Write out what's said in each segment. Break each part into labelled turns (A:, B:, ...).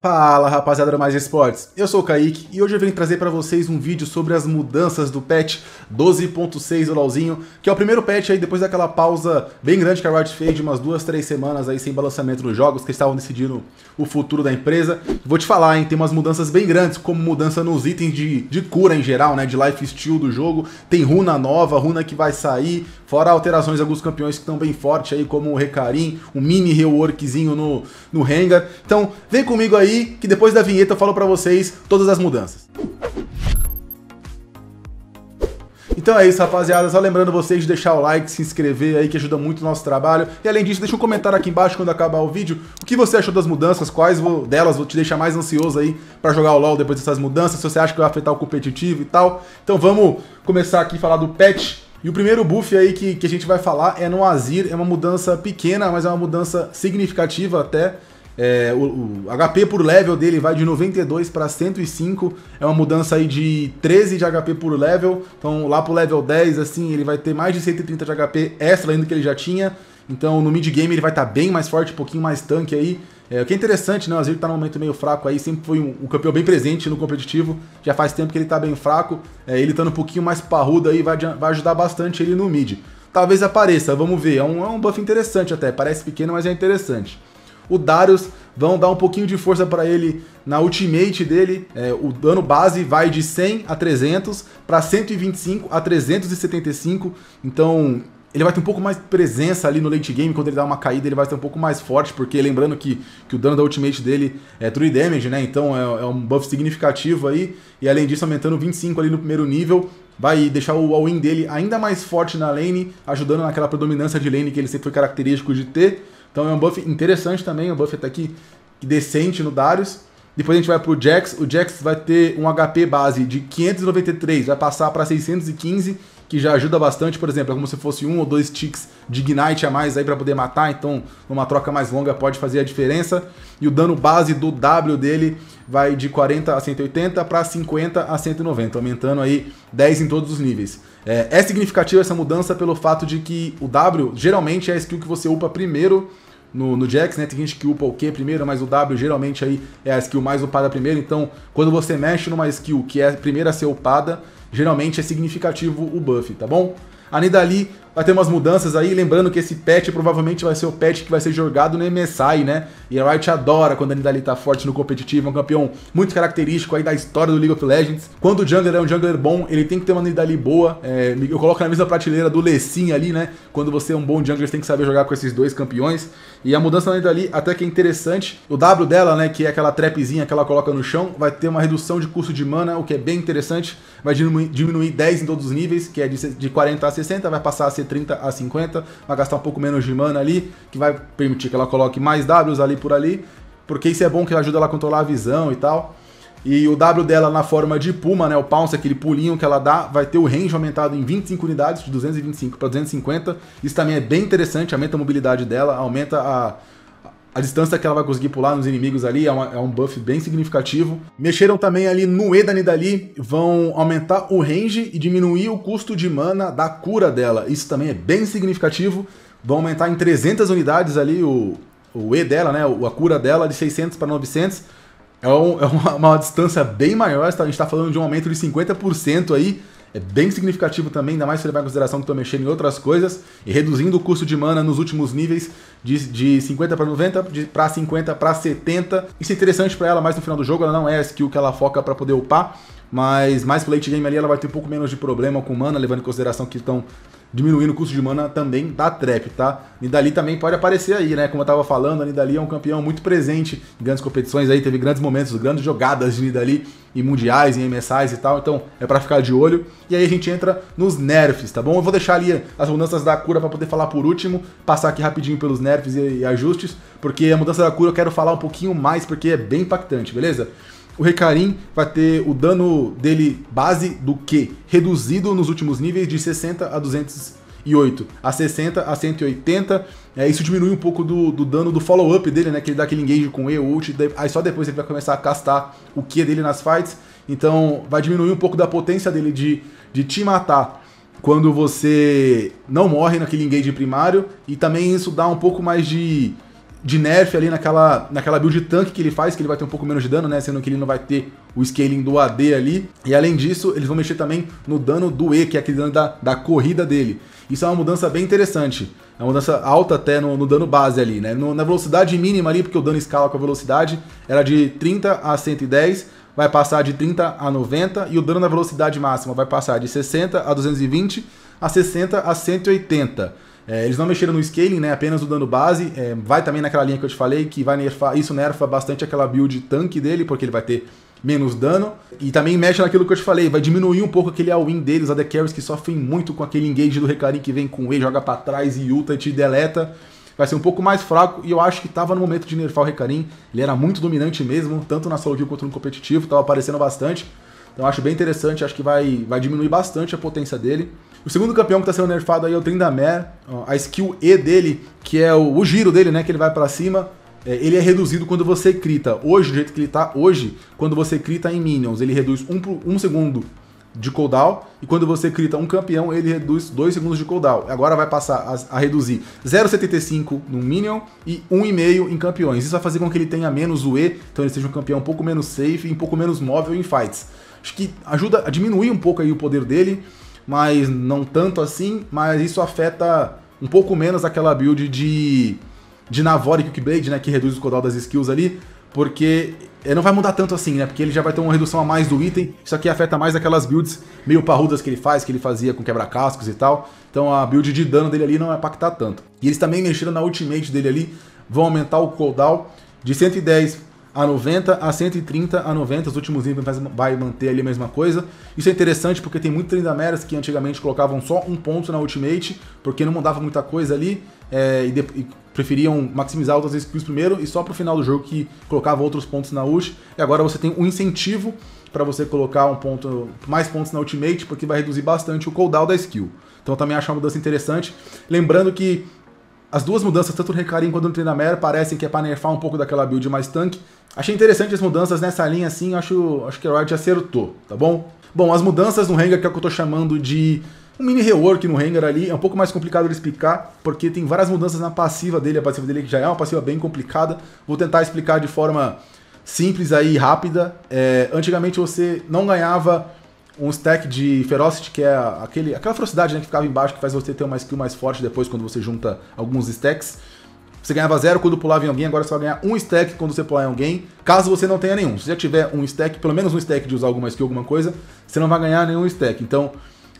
A: Fala rapaziada do Mais Esportes, eu sou o Kaique e hoje eu venho trazer para vocês um vídeo sobre as mudanças do patch 12.6 do LoLzinho, que é o primeiro patch aí depois daquela pausa bem grande que a Riot fez de umas duas, três semanas aí sem balançamento nos jogos que estavam decidindo o futuro da empresa. Vou te falar, hein, tem umas mudanças bem grandes, como mudança nos itens de, de cura em geral, né, de life do jogo, tem runa nova, runa que vai sair, fora alterações de alguns campeões que estão bem fortes aí, como o Recarim, um mini reworkzinho no, no Rengar. Então, vem comigo aí aí que depois da vinheta eu falo para vocês todas as mudanças. Então é isso, rapaziada. Só lembrando vocês de deixar o like, se inscrever aí, que ajuda muito o nosso trabalho. E além disso, deixa um comentário aqui embaixo quando acabar o vídeo. O que você achou das mudanças, quais delas vou te deixar mais ansioso aí para jogar o LoL depois dessas mudanças, se você acha que vai afetar o competitivo e tal. Então vamos começar aqui a falar do patch. E o primeiro buff aí que, que a gente vai falar é no Azir, é uma mudança pequena, mas é uma mudança significativa até. É, o, o, HP por level dele vai de 92 para 105, é uma mudança aí de 13 de HP por level, então lá pro level 10, assim, ele vai ter mais de 130 de HP extra ainda que ele já tinha, então no mid game ele vai estar tá bem mais forte, um pouquinho mais tanque aí, é, o que é interessante, né, o Azir tá num momento meio fraco aí, sempre foi um, um campeão bem presente no competitivo, já faz tempo que ele tá bem fraco, é, ele estando um pouquinho mais parrudo aí vai, vai ajudar bastante ele no mid. Talvez apareça, vamos ver, é um, é um buff interessante até, parece pequeno, mas é interessante. O Darius vão dar um pouquinho de força para ele na ultimate dele. É, o dano base vai de 100 a 300 para 125 a 375. Então ele vai ter um pouco mais de presença ali no late game. Quando ele dá uma caída, ele vai ser um pouco mais forte. Porque lembrando que, que o dano da ultimate dele é true damage, né? Então é, é um buff significativo aí. E além disso, aumentando 25 ali no primeiro nível vai deixar o all-in dele ainda mais forte na lane, ajudando naquela predominância de lane que ele sempre foi característico de ter. Então é um buff interessante também, um buff até aqui decente no Darius. Depois a gente vai pro Jax, o Jax vai ter um HP base de 593, vai passar para 615, que já ajuda bastante, por exemplo, é como se fosse um ou dois ticks de Ignite a mais aí para poder matar, então numa troca mais longa pode fazer a diferença. E o dano base do W dele vai de 40 a 180 para 50 a 190, aumentando aí 10 em todos os níveis. É, é significativa essa mudança pelo fato de que o W geralmente é a skill que você upa primeiro no, no Jax, né? Tem gente que upa o Q primeiro, mas o W geralmente aí é a skill mais upada primeiro. Então, quando você mexe numa skill que é a primeira a ser upada, geralmente é significativo o buff, tá bom? A Nidalee Vai ter umas mudanças aí, lembrando que esse patch provavelmente vai ser o patch que vai ser jogado no MSI, né? E a Riot adora quando a Nidalee tá forte no competitivo, é um campeão muito característico aí da história do League of Legends. Quando o jungler é um jungler bom, ele tem que ter uma Nidalee boa. É, eu coloco na mesma prateleira do Lessin ali, né? Quando você é um bom jungler, você tem que saber jogar com esses dois campeões. E a mudança na Nidalee até que é interessante. O W dela, né, que é aquela trapzinha que ela coloca no chão, vai ter uma redução de custo de mana, o que é bem interessante. Vai diminuir 10 em todos os níveis, que é de 40 a 60, vai passar a ser 30 a 50, vai gastar um pouco menos de mana ali, que vai permitir que ela coloque mais Ws ali por ali, porque isso é bom que ajuda ela a controlar a visão e tal. E o W dela na forma de puma, né, o pounce, aquele pulinho que ela dá, vai ter o range aumentado em 25 unidades, de 225 para 250. Isso também é bem interessante, aumenta a mobilidade dela, aumenta a a distância que ela vai conseguir pular nos inimigos ali é, uma, é um buff bem significativo. Mexeram também ali no E da Nidali, vão aumentar o range e diminuir o custo de mana da cura dela. Isso também é bem significativo. Vão aumentar em 300 unidades ali o, o E dela, né? A cura dela de 600 para 900. É, um, é uma, uma, distância bem maior, tá? a gente está falando de um aumento de 50% aí é bem significativo também, ainda mais se levar em consideração que estão mexendo em outras coisas, e reduzindo o custo de mana nos últimos níveis de, de 50 para 90, de, para 50 para 70. Isso é interessante para ela, mas no final do jogo ela não é a skill que ela foca para poder upar, mas mais para late game ali ela vai ter um pouco menos de problema com mana, levando em consideração que estão diminuindo o custo de mana também da trap, tá? Nidali também pode aparecer aí, né? Como eu tava falando, a Nidali é um campeão muito presente em grandes competições aí, teve grandes momentos, grandes jogadas de Nidali em mundiais, em MSIs e tal, então é para ficar de olho. E aí a gente entra nos nerfs, tá bom? Eu vou deixar ali as mudanças da cura para poder falar por último, passar aqui rapidinho pelos nerfs e, e ajustes, porque a mudança da cura eu quero falar um pouquinho mais, porque é bem impactante, beleza? O Recarim vai ter o dano dele base do Q reduzido nos últimos níveis de 60 a 208, a 60 a 180. É, isso diminui um pouco do, do dano do follow-up dele, né? Que ele dá aquele engage com E, ult, aí só depois ele vai começar a castar o Q dele nas fights. Então vai diminuir um pouco da potência dele de, de te matar quando você não morre naquele engage primário. E também isso dá um pouco mais de de nerf ali naquela, naquela build tanque que ele faz, que ele vai ter um pouco menos de dano, né? Sendo que ele não vai ter o scaling do AD ali. E além disso, eles vão mexer também no dano do E, que é aquele dano da, da corrida dele. Isso é uma mudança bem interessante. É uma mudança alta até no, no dano base ali, né? No, na velocidade mínima ali, porque o dano escala com a velocidade, era de 30 a 110, vai passar de 30 a 90, e o dano na velocidade máxima vai passar de 60 a 220, a 60 a 180. É, eles não mexeram no scaling, né? Apenas o dano base. É, vai também naquela linha que eu te falei, que vai nerfar. Isso nerfa bastante aquela build tanque dele, porque ele vai ter menos dano. E também mexe naquilo que eu te falei, vai diminuir um pouco aquele all-in deles, a The Carries que sofrem muito com aquele engage do Recarim que vem com E, joga para trás e ulta e te deleta. Vai ser um pouco mais fraco e eu acho que tava no momento de nerfar o Recarim. Ele era muito dominante mesmo, tanto na solo quanto no competitivo, tava aparecendo bastante. Então acho bem interessante, acho que vai, vai diminuir bastante a potência dele. O segundo campeão que está sendo nerfado aí é o Trindamere. a skill E dele, que é o, o giro dele, né, que ele vai para cima, é, ele é reduzido quando você crita. Hoje, do jeito que ele tá hoje, quando você crita em minions, ele reduz 1 um, um segundo de cooldown, e quando você crita um campeão, ele reduz 2 segundos de cooldown. Agora vai passar a, a reduzir 0,75 no Minion e 1,5 em campeões. Isso vai fazer com que ele tenha menos UE, então ele seja um campeão um pouco menos safe e um pouco menos móvel em fights. Acho que ajuda a diminuir um pouco aí o poder dele, mas não tanto assim, mas isso afeta um pouco menos aquela build de, de Navori Quickblade, né, que reduz o cooldown das skills ali, porque eh, não vai mudar tanto assim, né, porque ele já vai ter uma redução a mais do item, isso aqui afeta mais aquelas builds meio parrudas que ele faz, que ele fazia com quebra-cascos e tal, então a build de dano dele ali não vai impactar tanto. E eles também mexeram na ultimate dele ali, vão aumentar o cooldown de 110 a 90, a 130, a 90. Os últimos livros vai manter ali a mesma coisa. Isso é interessante porque tem muito meras que antigamente colocavam só um ponto na Ultimate, porque não mandava muita coisa ali, é, e, de, e, preferiam maximizar outras skills primeiro, e só pro final do jogo que colocava outros pontos na ult. E agora você tem um incentivo para você colocar um ponto, mais pontos na Ultimate, porque vai reduzir bastante o cooldown da skill. Então eu também acho uma mudança interessante. Lembrando que as duas mudanças, tanto no Recarim quanto no Trinamere, parecem que é pra nerfar um pouco daquela build mais tanque. Achei interessante as mudanças nessa linha, assim, acho, acho que a Riot acertou, tá bom? Bom, as mudanças no Rengar, que é o que eu tô chamando de um mini rework no Rengar ali, é um pouco mais complicado de explicar, porque tem várias mudanças na passiva dele, a passiva dele já é uma passiva bem complicada, vou tentar explicar de forma simples aí, rápida. É, antigamente você não ganhava um stack de Ferocity, que é aquele, aquela ferocidade né, que ficava embaixo, que faz você ter uma skill mais forte depois quando você junta alguns stacks. Você ganhava zero quando pulava em alguém, agora você vai ganhar um stack quando você pular em alguém, caso você não tenha nenhum. Se já tiver um stack, pelo menos um stack de usar alguma skill, alguma coisa, você não vai ganhar nenhum stack. Então,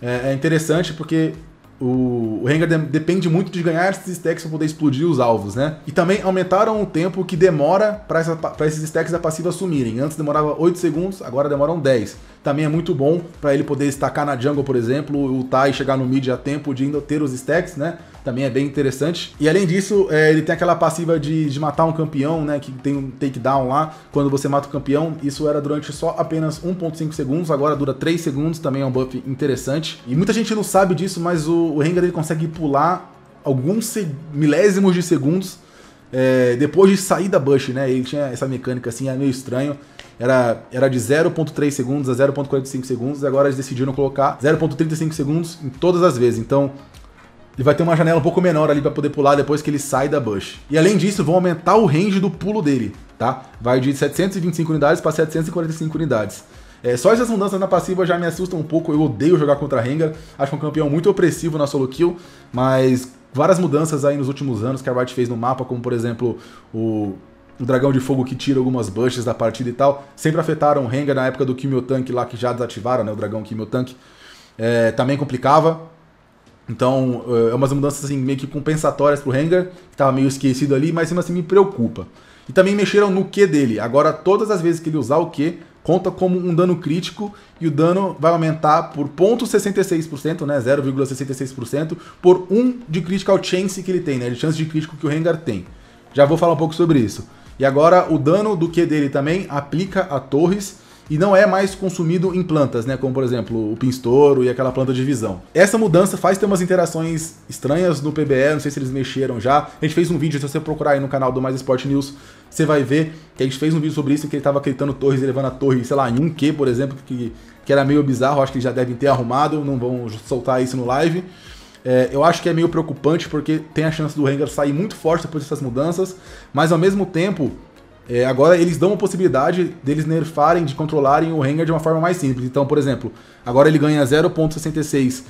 A: é, é interessante porque o, o Rengar de, depende muito de ganhar esses stacks para poder explodir os alvos, né? E também aumentaram o tempo que demora para esses stacks da passiva sumirem. Antes demorava 8 segundos, agora demoram 10 também é muito bom para ele poder estacar na jungle, por exemplo, o Tai chegar no mid a tempo de ainda ter os stacks, né? Também é bem interessante. E além disso, é, ele tem aquela passiva de, de matar um campeão, né? Que tem um takedown lá. Quando você mata o campeão, isso era durante só apenas 1.5 segundos, agora dura 3 segundos, também é um buff interessante. E muita gente não sabe disso, mas o, o Rengar ele consegue pular alguns milésimos de segundos é, depois de sair da Bush, né? Ele tinha essa mecânica assim, é meio estranho era, era de 0.3 segundos a 0.45 segundos, e agora eles decidiram colocar 0.35 segundos em todas as vezes. Então, ele vai ter uma janela um pouco menor ali para poder pular depois que ele sai da bush. E além disso, vão aumentar o range do pulo dele, tá? Vai de 725 unidades para 745 unidades. É, só essas mudanças na passiva já me assustam um pouco, eu odeio jogar contra a Rengar, acho um campeão muito opressivo na solo kill, mas várias mudanças aí nos últimos anos que a Riot fez no mapa, como por exemplo o o dragão de fogo que tira algumas busts da partida e tal, sempre afetaram o Rengar na época do Kimiotank lá, que já desativaram, né, o dragão Kimiotank, é, também complicava. Então, é, é umas mudanças assim, meio que compensatórias pro Rengar, que tava meio esquecido ali, mas mesmo assim me preocupa. E também mexeram no Q dele. Agora, todas as vezes que ele usar o Q, conta como um dano crítico e o dano vai aumentar por 0,66%, né, 0,66%, por 1 de critical chance que ele tem, né, de chance de crítico que o Rengar tem. Já vou falar um pouco sobre isso. E agora o dano do Q dele também aplica a torres e não é mais consumido em plantas, né? Como por exemplo o pinstouro e aquela planta de visão. Essa mudança faz ter umas interações estranhas no PBE, não sei se eles mexeram já. A gente fez um vídeo, se você procurar aí no canal do Mais Esporte News, você vai ver que a gente fez um vídeo sobre isso em que ele estava acreditando torres e levando a torre, sei lá, em um Q, por exemplo, que, que era meio bizarro, acho que eles já devem ter arrumado, não vão soltar isso no live. É, eu acho que é meio preocupante porque tem a chance do Rengar sair muito forte depois dessas mudanças, mas ao mesmo tempo, é, agora eles dão a possibilidade deles nerfarem, de controlarem o Rengar de uma forma mais simples. Então, por exemplo, agora ele ganha 0.66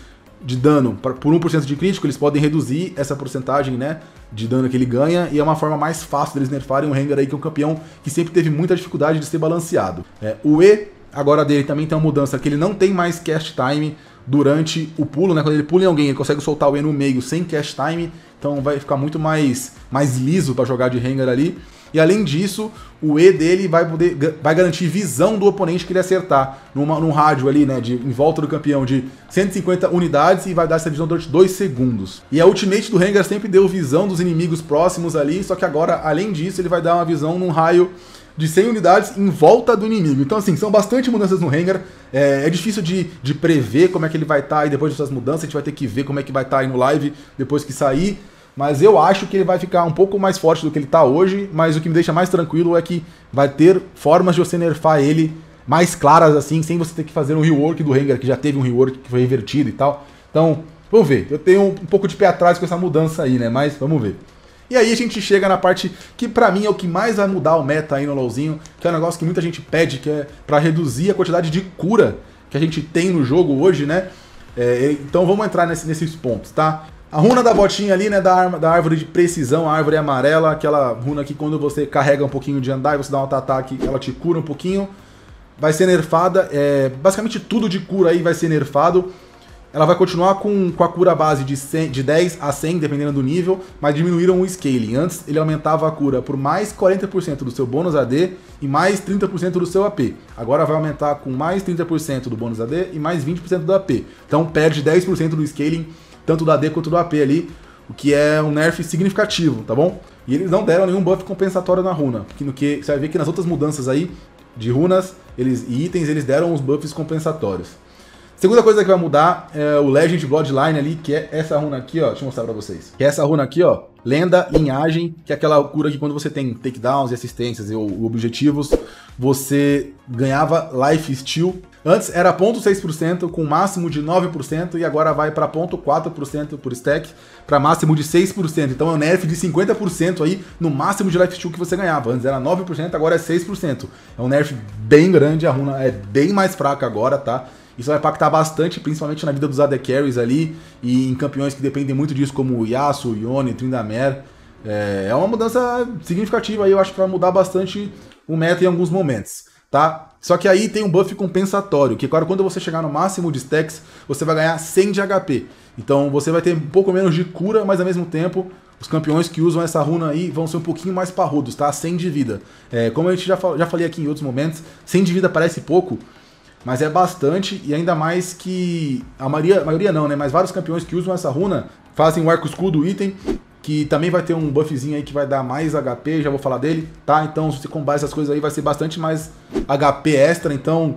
A: de dano por 1% de crítico, eles podem reduzir essa porcentagem né, de dano que ele ganha, e é uma forma mais fácil deles nerfarem o Rengar aí, que é um campeão que sempre teve muita dificuldade de ser balanceado. É, o E agora dele também tem uma mudança que ele não tem mais cast time, durante o pulo, né? Quando ele pula em alguém, ele consegue soltar o E no meio sem cast time, então vai ficar muito mais, mais liso para jogar de Rengar ali. E além disso, o E dele vai poder vai garantir visão do oponente que ele acertar numa, num rádio ali, né, de, em volta do campeão de 150 unidades e vai dar essa visão durante 2 segundos. E a ultimate do Rengar sempre deu visão dos inimigos próximos ali, só que agora, além disso, ele vai dar uma visão num raio de 100 unidades em volta do inimigo. Então, assim, são bastante mudanças no Ranger. É, é difícil de, de prever como é que ele vai estar tá, e depois dessas mudanças a gente vai ter que ver como é que vai estar tá aí no live depois que sair. Mas eu acho que ele vai ficar um pouco mais forte do que ele está hoje, mas o que me deixa mais tranquilo é que vai ter formas de você nerfar ele mais claras assim, sem você ter que fazer um rework do Ranger que já teve um rework que foi revertido e tal. Então, vamos ver. Eu tenho um pouco de pé atrás com essa mudança aí, né? Mas vamos ver. E aí a gente chega na parte que para mim é o que mais vai mudar o meta aí no LoLzinho, que é um negócio que muita gente pede, que é para reduzir a quantidade de cura que a gente tem no jogo hoje, né? É, então vamos entrar nesse, nesses pontos, tá? A runa da botinha ali, né, da, arma, da árvore de precisão, a árvore amarela, aquela runa que quando você carrega um pouquinho de andar e você dá um ataque, ela te cura um pouquinho, vai ser nerfada, é, basicamente tudo de cura aí vai ser nerfado, ela vai continuar com, com a cura base de, 100, de 10 a 100, dependendo do nível, mas diminuíram o scaling. Antes, ele aumentava a cura por mais 40% do seu bônus AD e mais 30% do seu AP. Agora vai aumentar com mais 30% do bônus AD e mais 20% do AP. Então perde 10% do scaling, tanto do AD quanto do AP ali, o que é um nerf significativo, tá bom? E eles não deram nenhum buff compensatório na runa, que no que você vai ver que nas outras mudanças aí de runas eles, e itens eles deram os buffs compensatórios. Segunda coisa que vai mudar é o Legend Bloodline ali, que é essa runa aqui, ó. Deixa eu mostrar pra vocês. Que é essa runa aqui, ó. Lenda, linhagem, que é aquela cura que quando você tem takedowns e assistências e objetivos, você ganhava life steal. Antes era 0,6% com máximo de 9% e agora vai para 0,4% por stack para máximo de 6%. Então é um nerf de 50% aí no máximo de life steal que você ganhava. Antes era 9%, agora é 6%. É um nerf bem grande, a runa é bem mais fraca agora, tá? Isso vai impactar bastante, principalmente na vida dos AD Carries ali e em campeões que dependem muito disso, como o Yasuo, Yone, Trindamere, é, é uma mudança significativa aí, eu acho que vai mudar bastante o meta em alguns momentos, tá? Só que aí tem um buff compensatório, que claro, quando você chegar no máximo de stacks, você vai ganhar 100 de HP. Então você vai ter um pouco menos de cura, mas ao mesmo tempo os campeões que usam essa runa aí vão ser um pouquinho mais parrudos, tá? 100 de vida. É, como a gente já, já falei aqui em outros momentos, 100 de vida parece pouco, mas é bastante, e ainda mais que a maioria, a maioria não, né? Mas vários campeões que usam essa runa fazem o arco escudo item, que também vai ter um buffzinho aí que vai dar mais HP, já vou falar dele, tá? Então se você combar essas coisas aí vai ser bastante mais HP extra, então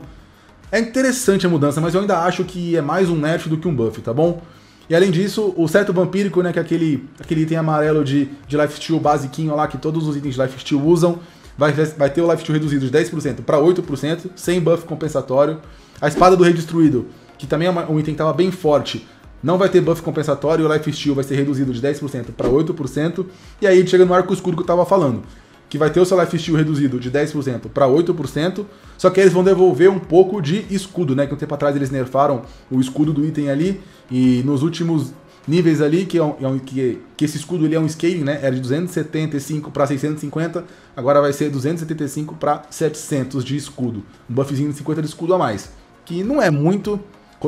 A: é interessante a mudança, mas eu ainda acho que é mais um nerf do que um buff, tá bom? E além disso, o certo vampírico, né, que é aquele, aquele item amarelo de, de lifesteal basiquinho lá que todos os itens de lifesteal usam, vai, vai ter o life reduzido de 10% para 8%, sem buff compensatório. A espada do rei destruído, que também é um item que estava bem forte, não vai ter buff compensatório, o life vai ser reduzido de 10% para 8%. E aí chega no arco escuro que eu estava falando, que vai ter o seu life reduzido de 10% para 8%, só que eles vão devolver um pouco de escudo, né? Que um tempo atrás eles nerfaram o escudo do item ali, e nos últimos níveis ali, que, é um, é que, que esse escudo ele é um scaling, né? Era de 275 para 650, agora vai ser 275 para 700 de escudo. Um buffzinho de 50 de escudo a mais, que não é muito,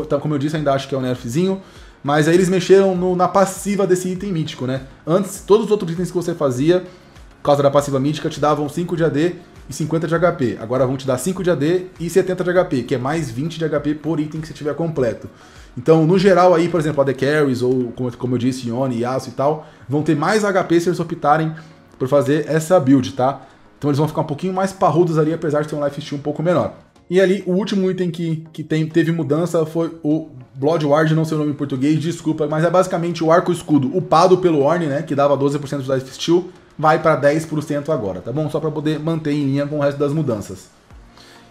A: tá, como eu disse, ainda acho que é um nerfzinho, mas aí eles mexeram no, na passiva desse item mítico, né? Antes, todos os outros itens que você fazia, por causa da passiva mítica, te davam 5 de AD e 50 de HP. Agora vão te dar 5 de AD e 70 de HP, que é mais 20 de HP por item que você tiver completo. Então, no geral aí, por exemplo, AD Carries ou, como, como eu disse, Yone, Yasuo e tal, vão ter mais HP se eles optarem por fazer essa build, tá? Então eles vão ficar um pouquinho mais parrudos ali, apesar de ter um life steal um pouco menor. E ali, o último item que, que tem, teve mudança foi o Blood Ward, não sei o nome em português, desculpa, mas é basicamente o arco-escudo upado pelo Orne, né, que dava 12% de life steal, vai para 10% agora, tá bom? Só para poder manter em linha com o resto das mudanças.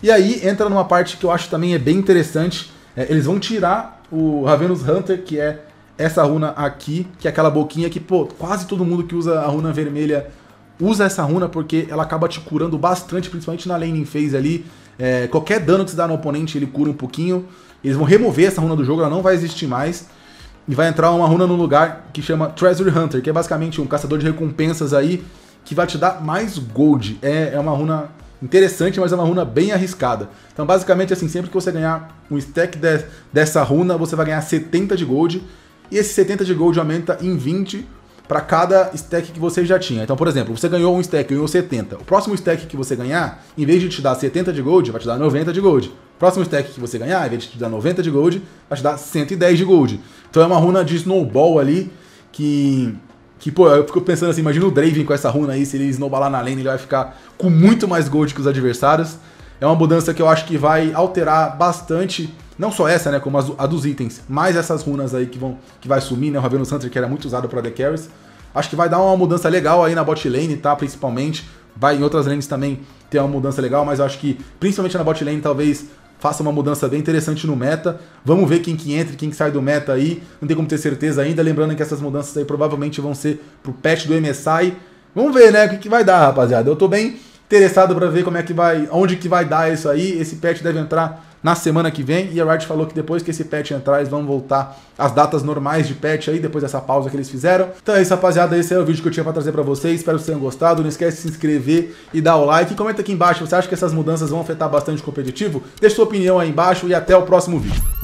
A: E aí entra numa parte que eu acho também é bem interessante, é, eles vão tirar o Ravenous Hunter, que é essa runa aqui, que é aquela boquinha que, pô, quase todo mundo que usa a runa vermelha usa essa runa porque ela acaba te curando bastante, principalmente na laning phase ali. É, qualquer dano que você dá no oponente, ele cura um pouquinho. Eles vão remover essa runa do jogo, ela não vai existir mais. E vai entrar uma runa no lugar que chama Treasure Hunter, que é basicamente um caçador de recompensas aí, que vai te dar mais gold. É, é uma runa interessante, mas é uma runa bem arriscada. Então, basicamente, assim, sempre que você ganhar um stack de, dessa runa, você vai ganhar 70 de gold e esse 70 de gold aumenta em 20 para cada stack que você já tinha. Então, por exemplo, você ganhou um stack, ganhou 70. O próximo stack que você ganhar, em vez de te dar 70 de gold, vai te dar 90 de gold. Próximo stack que você ganhar, em vez de te dar 90 de gold, vai te dar 110 de gold. Então é uma runa de snowball ali que que, pô, eu fico pensando assim, imagina o Draven com essa runa aí, se ele snowballar na lane, ele vai ficar com muito mais gold que os adversários. É uma mudança que eu acho que vai alterar bastante não só essa, né? Como a dos itens, mais essas runas aí que vão que vai sumir, né? O Ravenous Hunter, que era muito usado para The Carries. Acho que vai dar uma mudança legal aí na bot lane, tá? Principalmente. Vai em outras lanes também ter uma mudança legal, mas acho que, principalmente na bot lane, talvez faça uma mudança bem interessante no meta. Vamos ver quem que entra e quem que sai do meta aí. Não tem como ter certeza ainda. Lembrando que essas mudanças aí provavelmente vão ser pro patch do MSI. Vamos ver, né? O que, que vai dar, rapaziada. Eu tô bem interessado para ver como é que vai, onde que vai dar isso aí. Esse patch deve entrar na semana que vem. E a Riot falou que depois que esse patch entrar, eles vão voltar às datas normais de patch aí, depois dessa pausa que eles fizeram. Então é isso, rapaziada. Esse é o vídeo que eu tinha pra trazer pra vocês. Espero que vocês tenham gostado. Não esquece de se inscrever e dar o like. E comenta aqui embaixo, você acha que essas mudanças vão afetar bastante o competitivo? Deixa sua opinião aí embaixo e até o próximo vídeo.